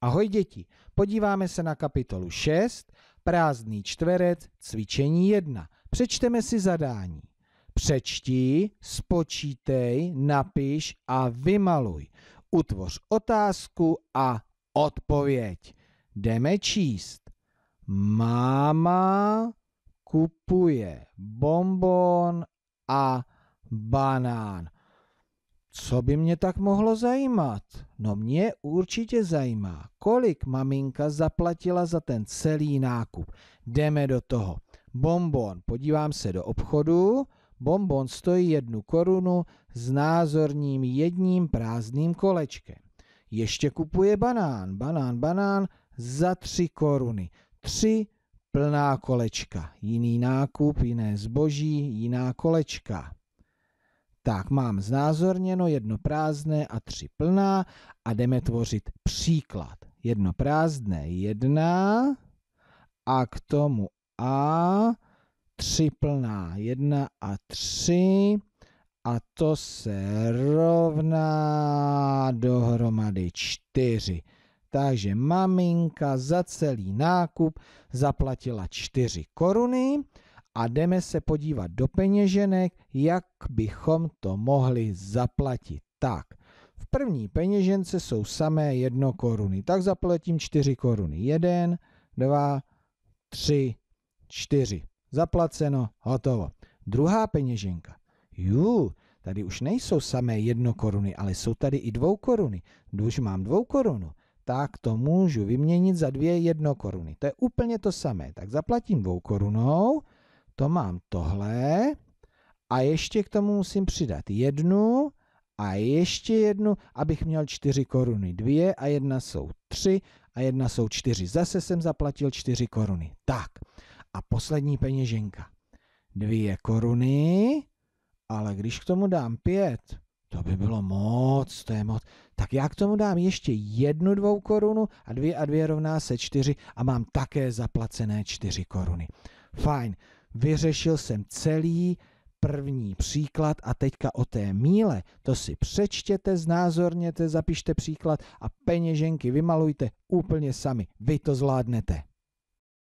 Ahoj děti, podíváme se na kapitolu 6, prázdný čtverec, cvičení 1. Přečteme si zadání. Přečti, spočítej, napiš a vymaluj. Utvoř otázku a odpověď. Jdeme číst. Máma kupuje bonbon a banán. Co by mě tak mohlo zajímat? No mě určitě zajímá, kolik maminka zaplatila za ten celý nákup. Jdeme do toho. Bonbon, podívám se do obchodu, bonbon stojí jednu korunu s názorním jedním prázdným kolečkem. Ještě kupuje banán, banán, banán za tři koruny. Tři plná kolečka. Jiný nákup, jiné zboží, jiná kolečka. Tak mám znázorněno jedno prázdné a tři plná a jdeme tvořit příklad. Jedno prázdné jedna a k tomu a tři plná jedna a tři a to se rovná dohromady čtyři. Takže maminka za celý nákup zaplatila čtyři koruny a jdeme se podívat do peněženek, jak bychom to mohli zaplatit. Tak, v první peněžence jsou samé jedno koruny, tak zaplatím 4 koruny. 1, 2, 3, 4. Zaplaceno, hotovo. Druhá peněženka. Jú, tady už nejsou samé jedno koruny, ale jsou tady i dvou koruny. Už mám dvou korunu, tak to můžu vyměnit za dvě jedno koruny. To je úplně to samé. Tak zaplatím dvou korunou, to mám tohle a ještě k tomu musím přidat jednu a ještě jednu, abych měl čtyři koruny. Dvě a jedna jsou tři a jedna jsou čtyři. Zase jsem zaplatil čtyři koruny. Tak a poslední peněženka. Dvě koruny, ale když k tomu dám pět, to by bylo moc, to je moc. Tak já k tomu dám ještě jednu dvou korunu a dvě a dvě rovná se čtyři a mám také zaplacené čtyři koruny. Fajn vyřešil jsem celý první příklad a teďka o té míle, to si přečtěte, znázorněte, zapište příklad a peněženky vymalujte úplně sami. Vy to zvládnete.